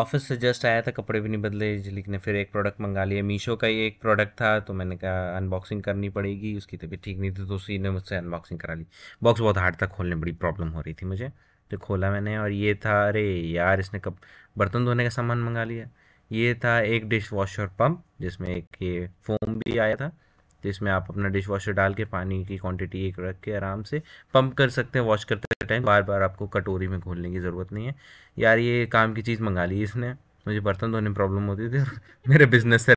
office से just आया था कपड़े भी नहीं बदले लेकिन ने फिर एक प्रोडक्ट मंगा लिया मीशो का ही एक प्रोडक्ट था तो मैंने कहा अनबॉक्सिंग करनी पड़ेगी उसकी तबीयत ठीक नहीं थी तो उसी ने मुझसे अनबॉक्सिंग करा ली बॉक्स बहुत हार्ड था खोलने बड़ी प्रॉब्लम हो रही थी मुझे तो खोला मैंने और ये था अरे यार इसने कब बर्तन धोने का सामान मंगा लिया ये था एक डिश वॉशर पम्प जिसमें एक ये फोम भी आया था तो इसमें आप अपना डिश वॉशर डाल के पानी की क्वांटिटी एक रख के आराम से पंप कर सकते हैं वॉश करते टाइम बार बार आपको कटोरी में घोलने की ज़रूरत नहीं है यार ये काम की चीज़ मंगा ली इसने मुझे बर्तन धोने में प्रॉब्लम होती थी मेरे बिजनेस से